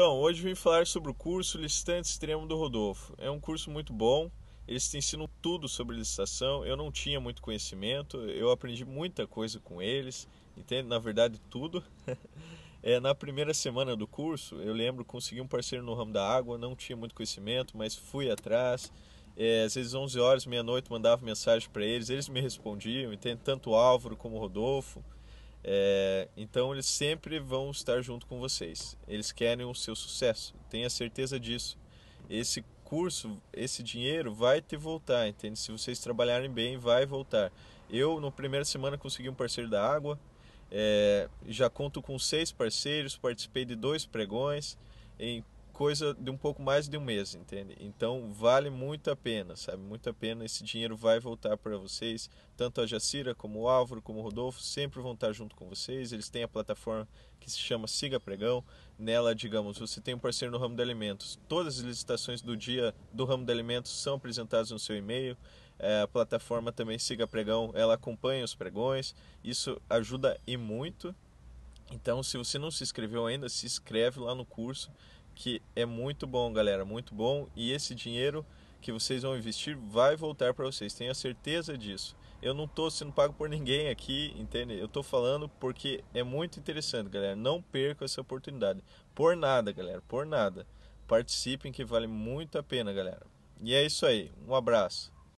Então, hoje vim falar sobre o curso Licitante Extremo do Rodolfo. É um curso muito bom, eles te ensinam tudo sobre licitação. Eu não tinha muito conhecimento, eu aprendi muita coisa com eles, entende? Na verdade, tudo. É, na primeira semana do curso, eu lembro, consegui um parceiro no ramo da água, não tinha muito conhecimento, mas fui atrás. É, às vezes 11 horas, meia-noite, mandava mensagem para eles, eles me respondiam, entende? Tanto o Álvaro como o Rodolfo. É, então eles sempre vão estar junto com vocês. Eles querem o seu sucesso, tenha certeza disso. Esse curso, esse dinheiro vai te voltar, entende? Se vocês trabalharem bem, vai voltar. Eu, na primeira semana, consegui um parceiro da água, é, já conto com seis parceiros, participei de dois pregões. Em coisa de um pouco mais de um mês, entende? Então vale muito a pena, sabe? Muito a pena. Esse dinheiro vai voltar para vocês. Tanto a Jacira como o Álvaro, como o Rodolfo, sempre vão estar junto com vocês. Eles têm a plataforma que se chama Siga Pregão. Nela, digamos, você tem um parceiro no ramo de alimentos. Todas as licitações do dia do ramo de alimentos são apresentadas no seu e-mail. É, a plataforma também Siga Pregão, ela acompanha os pregões. Isso ajuda e muito, então, se você não se inscreveu ainda, se inscreve lá no curso, que é muito bom, galera, muito bom. E esse dinheiro que vocês vão investir vai voltar para vocês, tenha certeza disso. Eu não estou sendo pago por ninguém aqui, entende? Eu estou falando porque é muito interessante, galera. Não perca essa oportunidade. Por nada, galera, por nada. Participem que vale muito a pena, galera. E é isso aí. Um abraço.